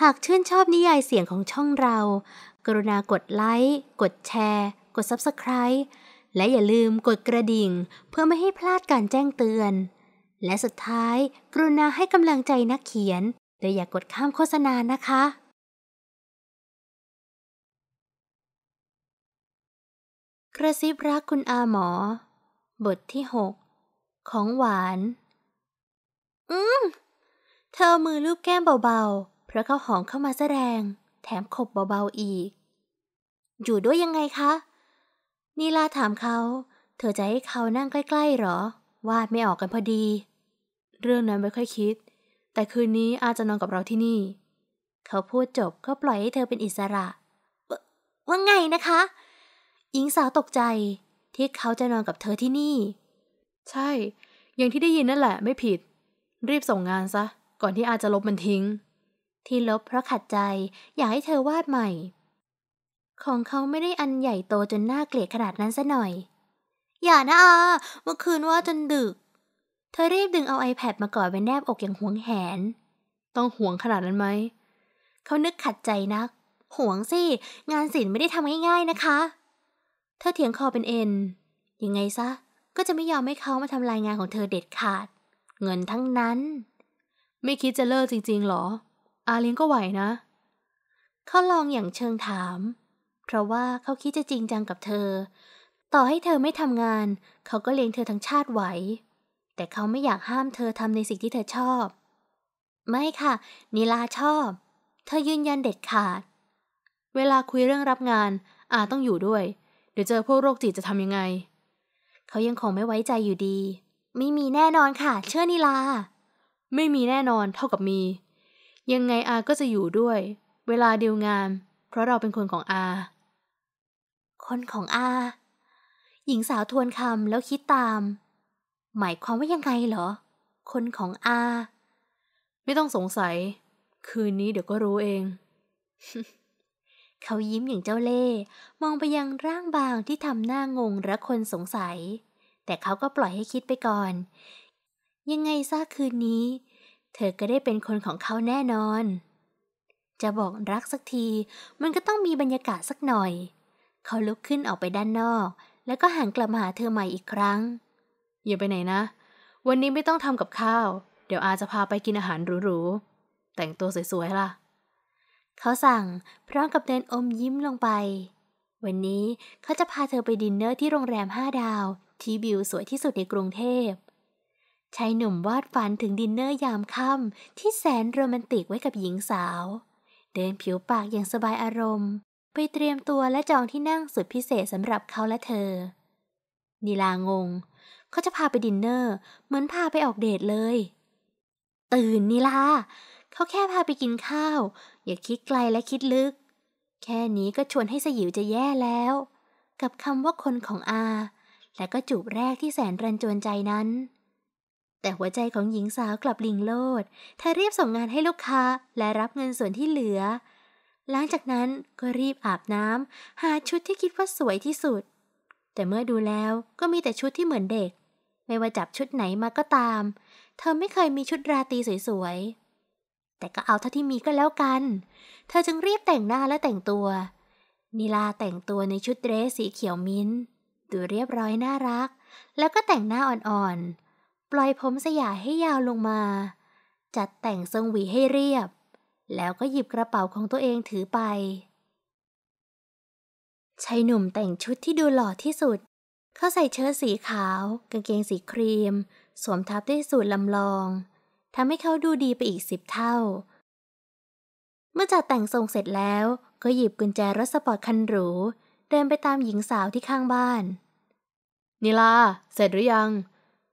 หากชื่นชอบนิยายเสียงของช่องเรา กรุณากดไลค์ กดแชร์ กด Subscribe และอย่าลืมกดกระดิ่ง เพื่อไม่ให้พลาดการแจ้งเตือน และสุดท้าย กรุณาให้กำลังใจนักเขียนโดยอย่ากกดข้ามโฆษณานะคะ กระซิบรักคุณอาหมอ บทที่ 6 ของหวาน อืมเธอมือลูบแก้มเบาๆแล้วก็หอมเข้ามาแสดง แถมขบเบาๆอีก อยู่ด้วยยังไงคะ นีลาถามเขาเธอจะให้เขานั่งใกล้ๆหรอวาดไม่ออกกันพอดี เรื่องนั้นไม่ค่อยคิด แต่คืนนี้อาจจะนอนกับเราที่นี่ เขาพูดจบก็ปล่อยให้เธอเป็นอิสระว่าไงนะคะหญิงสาวตกใจที่เขาจะนอนกับเธอที่นี่ ใช่อย่างที่ได้ยินนั่นแหละไม่ผิด รีบส่งงานซะก่อนที่อาจะลบมันทิ้งที่ลบ เพราะขัดใจอยากให้เธอวาดใหม่ ของเขาไม่ได้อันใหญ่โตจนน่าเกลียดขนาดนั้นซะหน่อย อย่านะอาเมื่อคืนว่าจนดึก เธอรีบดึงเอา iPad มากอดไว้แนบอกอย่างหวงแหน ต้องหวงขนาดนั้นไหมเขานึกขัดใจนักหวงสิงานศิลป์ไม่ได้ทำง่ายๆนะคะ เธอเถียงคอเป็นเอ็นยังไงซะ ก็จะไม่ยอมให้เขามาทำลายงานของเธอเด็ดขาด เงินทั้งนั้น ไม่คิดจะเลิกจริง ๆ หรออาเลี้ยงก็ไหวนะ เขาลองอย่างเชิงถาม เพราะว่าเขาคิดจะจริงจังกับเธอ ต่อให้เธอไม่ทำงาน เขาก็เลี้ยงเธอทั้งชาติไหว แต่เขาไม่อยากห้ามเธอทำในสิ่งที่เธอชอบ ไม่ค่ะนิลาชอบ เธอยืนยันเด็ดขาด เวลาคุยเรื่องรับงาน อาต้องอยู่ด้วย เดี๋ยวเจอพวกโรคจิตจะทำยังไง เขายังคงไม่ไว้ใจอยู่ดี ไม่มีแน่นอนค่ะ เชื่อนิลา ไม่มีแน่นอนเท่ากับมียังไงอาก็จะอยู่ด้วย เวลาเดียวงาน เพราะเราเป็นคนของอาคนของอาหญิงสาวทวนคำแล้วคิดตาม หมายความว่ายังไงเหรอ คนของอาไม่ต้องสงสัย คืนนี้เดี๋ยวก็รู้เอง เขายิ้มอย่างเจ้าเล่ มองไปยังร่างบางที่ทำหน้างงและคนสงสัย แต่เขาก็ปล่อยให้คิดไปก่อน ยังไงซะคืนนี้เธอก็ได้เป็นคนของเขาแน่นอน จะบอกรักสักทีมันก็ต้องมีบรรยากาศสักหน่อย เขาลุกขึ้นออกไปด้านนอก แล้วก็หันกลับมาหาเธอใหม่อีกครั้ง อย่าไปไหนนะ วันนี้ไม่ต้องทำกับข้าว เดี๋ยวอาจะพาไปกินอาหารหรูๆ แต่งตัวสวยๆ ล่ะ เขาสั่งพร้อมกับเดินอมยิ้มลงไป วันนี้เขาจะพาเธอไปดินเนอร์ที่โรงแรมห้าดาว ที่วิวสวยที่สุดในกรุงเทพชายหนุ่มวาดฝันถึงดินเนอร์ยามค่ำที่แสนโรแมนติกไว้กับหญิงสาว เดินผิวปากอย่างสบายอารมณ์ ไปเตรียมตัวและจองที่นั่งสุดพิเศษสำหรับเขาและเธอ นิลางงเขาจะพาไปดินเนอร์ เหมือนพาไปออกเดทเลย ตื่นนิลาเขาแค่พาไปกินข้าว อย่าคิดไกลและคิดลึก แค่นี้ก็ชวนให้สยิวจะแย่แล้ว กับคำว่าคนของอา และก็จูบแรกที่แสนรันจวนใจนั้นแต่หัวใจของหญิงสาวกลับลิงโลด เธอรีบส่งงานให้ลูกค้าและรับเงินส่วนที่เหลือ หลังจากนั้นก็รีบอาบน้ำหาชุดที่คิดว่าสวยที่สุด แต่เมื่อดูแล้วก็มีแต่ชุดที่เหมือนเด็ก ไม่ว่าจับชุดไหนมาก็ตาม เธอไม่เคยมีชุดราตรีสวยๆ แต่ก็เอาเท่าที่มีก็แล้วกัน เธอจึงรีบแต่งหน้าและแต่งตัว นิลาแต่งตัวในชุดเดรสสีเขียวมิ้นดูเรียบร้อยน่ารัก แล้วก็แต่งหน้าอ่อนๆปล่อยผมสยาให้ยาวลงมา จัดแต่งทรงหวีให้เรียบ แล้วก็หยิบกระเป๋าของตัวเองถือไปชายหนุ่มแต่งชุดที่ดูหล่อที่สุด เขาใส่เชิ้ตสีขาวกางเกงสีครีม สวมทับด้วยสูทลำลองทำให้เขาดูดีไปอีกสิบเท่า เมื่อจัดแต่งทรงเสร็จแล้วก็หยิบกุญแจรถสปอร์ตคันหรู เดินไปตามหญิงสาวที่ข้างบ้าน นิลา เสร็จหรือยัง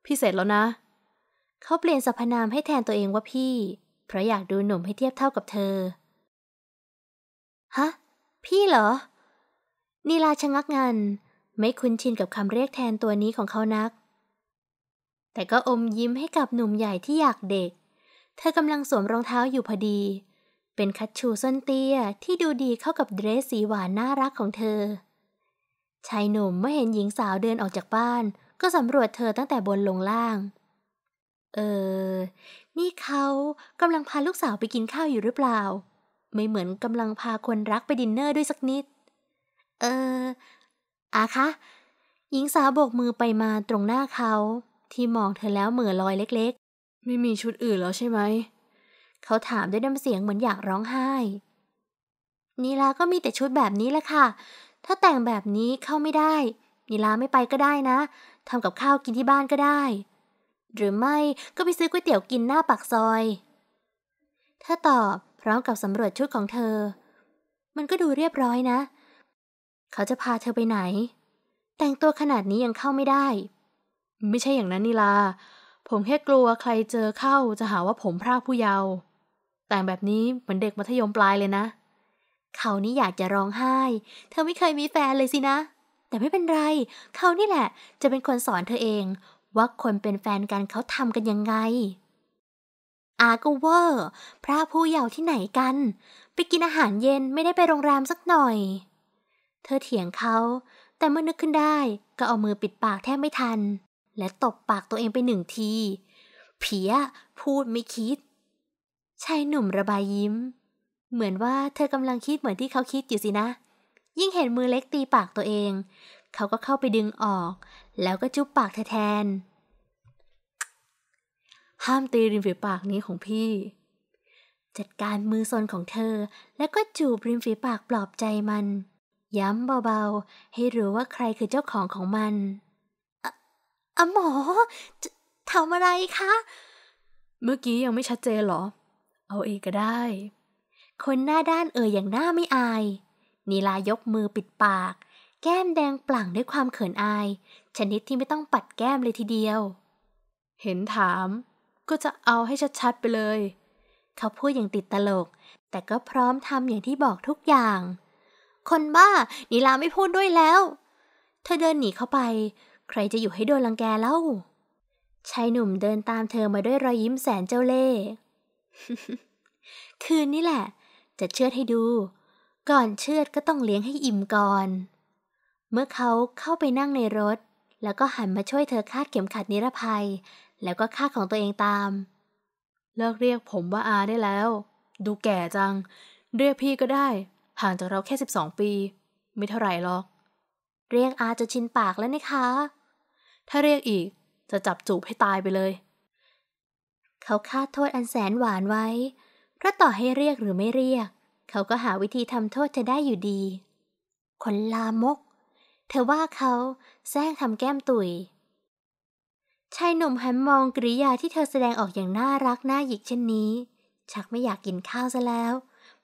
พี่เสร็จแล้วนะ เขาเปลี่ยนสรรพนามให้แทนตัวเองว่าพี่ เพราะอยากดูหนุ่มให้เทียบเท่ากับเธอ ฮะ พี่เหรอ นีลาชะงักงัน ไม่คุ้นชินกับคำเรียกแทนตัวนี้ของเขานัก แต่ก็อมยิ้มให้กับหนุ่มใหญ่ที่อยากเด็ก เธอกำลังสวมรองเท้าอยู่พอดี เป็นคัตชูส้นเตี้ย ที่ดูดีเข้ากับเดรสสีหวานน่ารักของเธอ ชายหนุ่มเมื่อเห็นหญิงสาวเดินออกจากบ้านก็สำรวจเธอตั้งแต่บนลงล่าง เออ นี่เขากำลังพาลูกสาวไปกินข้าวอยู่หรือเปล่า ไม่เหมือนกำลังพาคนรักไปดินเนอร์ด้วยสักนิด เอออาคะ หญิงสาวโบกมือไปมาตรงหน้าเขาที่มองเธอแล้วเหมือลอยเล็ก ๆ ไม่มีชุดอื่นแล้วใช่ไหมเขาถามด้วยน้ำเสียงเหมือนอยากร้องไห้ นีลาก็มีแต่ชุดแบบนี้แหละค่ะ ถ้าแต่งแบบนี้เข้าไม่ได้ นีลาไม่ไปก็ได้นะทำกับข้าวกินที่บ้านก็ได้ หรือไม่ก็ไปซื้อก๋วยเตี๋ยวกินหน้าปากซอย ถ้าตอบพร้อมกับสำรวจชุดของเธอ มันก็ดูเรียบร้อยนะ เขาจะพาเธอไปไหน แต่งตัวขนาดนี้ยังเข้าไม่ได้ ไม่ใช่อย่างนั้นนีลาผมแค่กลัวใครเจอเข้าจะหาว่าผมพรากผู้เยาว์แต่งแบบนี้เหมือนเด็กมัธยมปลายเลยนะ เขานี่อยากจะร้องไห้ เธอไม่เคยมีแฟนเลยสินะแต่ไม่เป็นไร เขานี่แหละ จะเป็นคนสอนเธอเอง ว่าคนเป็นแฟนกันเขาทำกันยังไง อาก็เวอร์ พระผู้เยาว์ที่ไหนกัน ไปกินอาหารเย็นไม่ได้ไปโรงแรมสักหน่อย เธอเถียงเขา แต่เมื่อนึกขึ้นได้ก็เอามือปิดปากแทบไม่ทัน และตบปากตัวเองไปหนึ่งที เผียพูดไม่คิดชายหนุ่มระบายยิ้ม เหมือนว่าเธอกำลังคิดเหมือนที่เขาคิดอยู่สินะยิ่งเห็นมือเล็กตีปากตัวเอง เขาก็เข้าไปดึงออก แล้วก็จุ๊บปากเธอแทน ห้ามตีริมฝีปากนี้ของพี่ จัดการมือซนของเธอ แล้วก็จูบริมฝีปากปลอบใจมัน ย้ำเบาๆให้รู้ว่าใครคือเจ้าของของมันออะหมอทำอะไรคะ เมื่อกี้ยังไม่ชัดเจนเหรอ เอาเองก็ได้ คนหน้าด้านเอ่ยอย่างหน้าไม่อายนีลายกมือปิดปาก แก้มแดงปลั่งด้วยความเขินอาย ชนิดที่ไม่ต้องปัดแก้มเลยทีเดียว เห็นถามก็จะเอาให้ชัดๆไปเลย เขาพูดอย่างติดตลก แต่ก็พร้อมทำอย่างที่บอกทุกอย่าง คนบ้านีลาไม่พูดด้วยแล้ว เธอเดินหนีเข้าไป ใครจะอยู่ให้โดนลังแกเล่าชายหนุ่มเดินตามเธอมาด้วยรอยยิ้มแสนเจ้าเล่ห์คืนนี้แหละ จะเชื่อให้ดูก่อนเชือดก็ต้องเลี้ยงให้อิ่มก่อน เมื่อเขาเข้าไปนั่งในรถ แล้วก็หันมาช่วยเธอคาดเข็มขัดนิรภัย แล้วก็คาดของตัวเองตาม เลิกเรียกผมว่าอาได้แล้ว ดูแก่จัง เรียกพี่ก็ได้ ห่างจากเราแค่สสิบองปี ไม่เท่าไหร่หรอก เรียกอาจะชินปากแล้วนะคะถ้าเรียกอีกจะจับจูบให้ตายไปเลยเขาคาดโทษอันแสนหวานไว้เพราะต่อให้เรียกหรือไม่เรียกเขาก็หาวิธีทำโทษเธอได้อยู่ดี คนลามก เธอว่าเขาแซงทำแก้มตุยชายหนุ่มหันมองกริยาที่เธอแสดงออกอย่างน่ารักน่าหยิกเช่นนี้ ชักไม่อยากกินข้าวซะแล้ว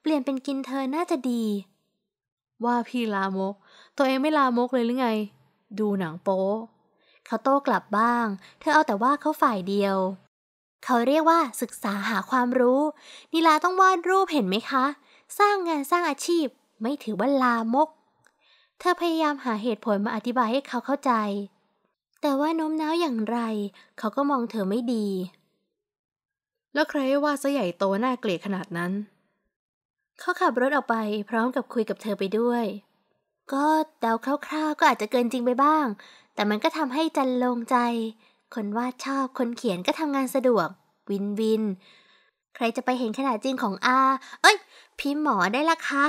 เปลี่ยนเป็นกินเธอน่าจะดี ว่าพี่ลามก ตัวเองไม่ลามกเลยหรือไง ดูหนังโป๊ เขาโต้กลับบ้าง เธอเอาแต่ว่าเขาฝ่ายเดียว เขาเรียกว่าศึกษาหาความรู้นิลาต้องวาดรูปเห็นไหมคะสร้างงานสร้างอาชีพไม่ถือว่าลามก เธอพยายามหาเหตุผลมาอธิบายให้เขาเข้าใจ แต่ว่าน้มน้าวอย่างไร เขาก็มองเธอไม่ดี แล้วใครว่าซะใหญ่โตน่าเกลียดขนาดนั้น เขาขับรถออกไปพร้อมกับคุยกับเธอไปด้วย ก็เดาคร่าวๆ ก็อาจจะเกินจริงไปบ้าง แต่มันก็ทำให้จันลงใจ คนวาดชอบคนเขียนก็ทำงานสะดวก วินวิน ใครจะไปเห็นขนาดจริงของอา เอ้ยพพ์หมอได้ละคะ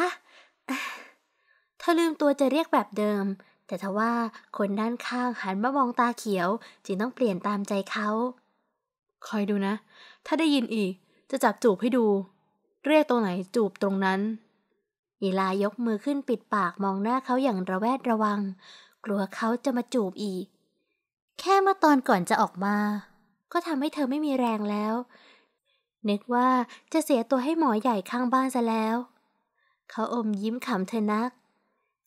เธอลืมตัวจะเรียกแบบเดิม แต่ทว่าคนด้านข้างหันมามองตาเขียวจึงต้องเปลี่ยนตามใจเขา คอยดูนะ ถ้าได้ยินอีก จะจับจูบให้ดู เรียกตรงไหนจูบตรงนั้นอีลายกมือขึ้นปิดปากมองหน้าเขาอย่างระแวดระวัง กลัวเขาจะมาจูบอีก แค่เมื่อตอนก่อนจะออกมา ก็ทำให้เธอไม่มีแรงแล้วนึกว่าจะเสียตัวให้หมอใหญ่ข้างบ้านซะแล้ว เขาอมยิ้มขำเธอนัก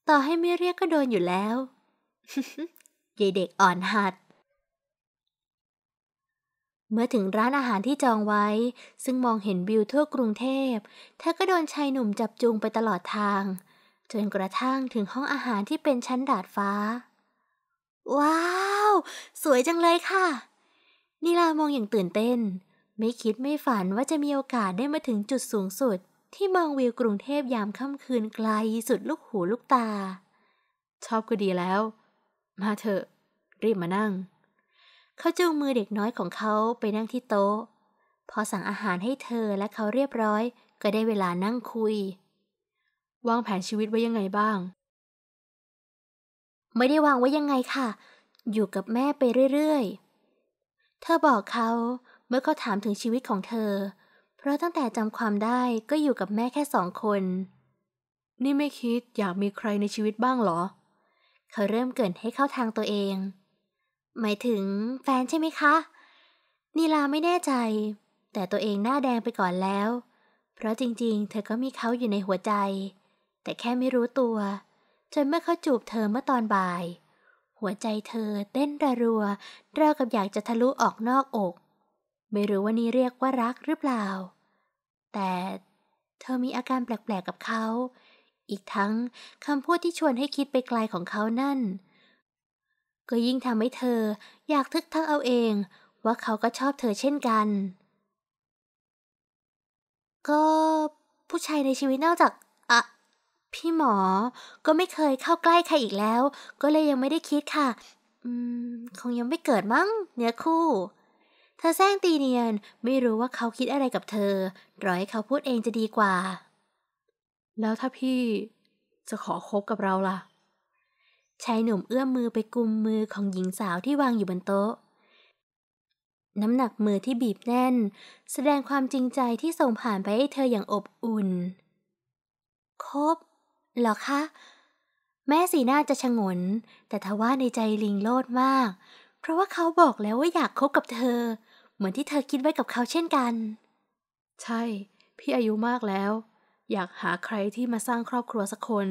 ต่อให้ไม่เรียกก็โดนอยู่แล้วยายเด็กอ่อนหัด เมื่อถึงร้านอาหารที่จองไว้ ซึ่งมองเห็นวิวทั่วกรุงเทพเธอก็โดนชายหนุ่มจับจูงไปตลอดทาง จนกระทั่งถึงห้องอาหารที่เป็นชั้นดาดฟ้า ว้าว สวยจังเลยค่ะ นิลามองอย่างตื่นเต้นไม่คิดไม่ฝันว่าจะมีโอกาสได้มาถึงจุดสูงสุด ที่เมืองวิวกรุงเทพยามค่ำคืนไกลสุดลูกหูลูกตา ชอบก็ดีแล้ว มาเถอะรีบมานั่ง เขาจูงมือเด็กน้อยของเขาไปนั่งที่โต๊ะ พอสั่งอาหารให้เธอและเขาเรียบร้อย ก็ได้เวลานั่งคุย วางแผนชีวิตไว้ยังไงบ้าง ไม่ได้วางไว้ยังไงค่ะ อยู่กับแม่ไปเรื่อยๆเธอบอกเขามื่อเขาถามถึงชีวิตของเธอ เพราะตั้งแต่จำความได้ก็อยู่กับแม่แค่สองคน นี่ไม่คิดอยากมีใครในชีวิตบ้างหรอ เขาเริ่มเกินให้เข้าทางตัวเอง หมายถึงแฟนใช่ไหมคะ นีลาไม่แน่ใจ แต่ตัวเองหน้าแดงไปก่อนแล้ว เพราะจริงๆ เธอก็มีเขาอยู่ในหัวใจ แต่แค่ไม่รู้ตัว จนเมื่อเขาจูบเธอเมื่อตอนบ่าย หัวใจเธอเต้นระรัว เรากับอยากจะทะลุออกนอกอกไม่รู้ว่านี่เรียกว่ารักหรือเปล่า แต่เธอมีอาการแปลกๆกับเขา อีกทั้งคำพูดที่ชวนให้คิดไปไกลของเขานั่น ก็ยิ่งทำให้เธอ อยากทึกทักเอาเอง ว่าเขาก็ชอบเธอเช่นกัน ก็ผู้ชายในชีวิตนอกจาก อะ พี่หมอ ก็ไม่เคยเข้าใกล้ใครอีกแล้ว ก็เลยยังไม่ได้คิดค่ะ อืม คงยังไม่เกิดมั้งเนื้อคู่ธอแซงตีเนียนไม่รู้ว่าเขาคิดอะไรกับเธอ รอให้เขาพูดเองจะดีกว่า แล้วถ้าพี่จะขอคบกับเราล่ะ ชายหนุ่มเอื้อมมือไปกุมมือของหญิงสาวที่วางอยู่บนโต๊ะ น้ำหนักมือที่บีบแน่น แสดงความจริงใจที่ส่งผ่านไปให้เธออย่างอบอุ่น คบเหรอคะ แม่สีหน้าจะชงน แต่ทว่าในใจลิงโลดมาก เพราะว่าเขาบอกแล้วว่าอยากคบกับเธอมือนที่เธอคิดไว้กับเขาเช่นกัน ใช่พี่อายุมากแล้ว อยากหาใครที่มาสร้างครอบครัวสักคน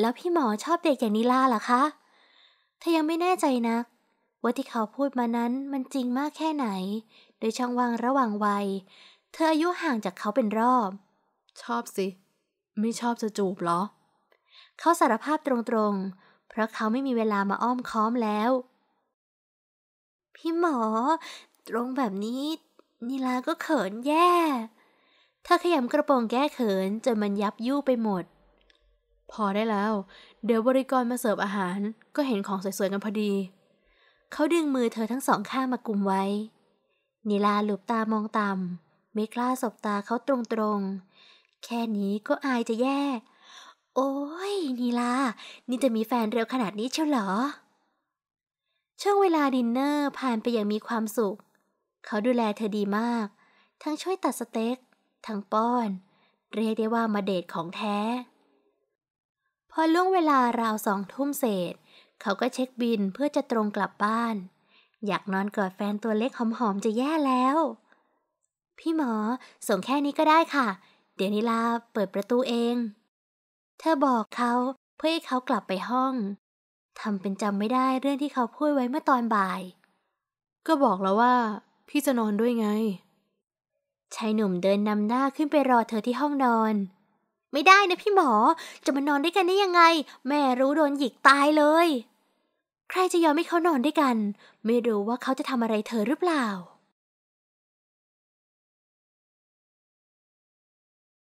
แล้วพี่หมอชอบเด็กอย่างนิล่าเหรอคะ เธอยังไม่แน่ใจนะัก ว่าที่เขาพูดมานั้นมันจริงมากแค่ไหน โดยช่างว่างระหว่างวัย เธออายุห่างจากเขาเป็นรอบ ชอบสิ ไม่ชอบจะจูบหรอ เขาสารภาพตรงๆเพราะเขาไม่มีเวลามาอ้อมค้อมแล้ว พี่หมอตรงแบบนี้นิลา ก็เขินแย่เธอขยำกระโปรงแก้เขินจนมันยับยู่ไปหมด พอได้แล้ว เดี๋ยวบริกรมาเสิร์ฟอาหาร ก็เห็นของสวยๆกันพอดี เขาดึงมือเธอทั้งสองข้างมากุมไว้ นิลาหลบตามองต่ำไม่กล้าสบตาเขาตรงๆ แค่นี้ก็อายจะแย่ โอ้ยนิลา นี่จะมีแฟนเร็วขนาดนี้เชียวเหรอ ช่วงเวลาดินเนอร์ผ่านไปอย่างมีความสุขเขาดูแลเธอดีมาก ทั้งช่วยตัดสเต็ก ทั้งป้อน เรียกได้ว่ามาเดทของแท้ พอล่วงเวลาราวสองทุ่มเศษ เขาก็เช็คบินเพื่อจะตรงกลับบ้าน อยากนอนกอดแฟนตัวเล็กหอมๆจะแย่แล้ว พี่หมอ ส่งแค่นี้ก็ได้ค่ะ เดี๋ยวนิลาเปิดประตูเอง เธอบอกเขาเพื่อให้เขากลับไปห้อง ทำเป็นจำไม่ได้เรื่องที่เขาพูดไว้เมื่อตอนบ่าย ก็บอกแล้วว่าพี่จะนอนด้วยไง ชายหนุ่มเดินนำหน้าขึ้นไปรอเธอที่ห้องนอน ไม่ได้นะพี่หมอ จะมานอนด้วยกันได้ยังไง แม่รู้โดนหยิกตายเลย ใครจะยอมให้เขานอนด้วยกัน ไม่รู้ว่าเขาจะทำอะไรเธอหรือเปล่า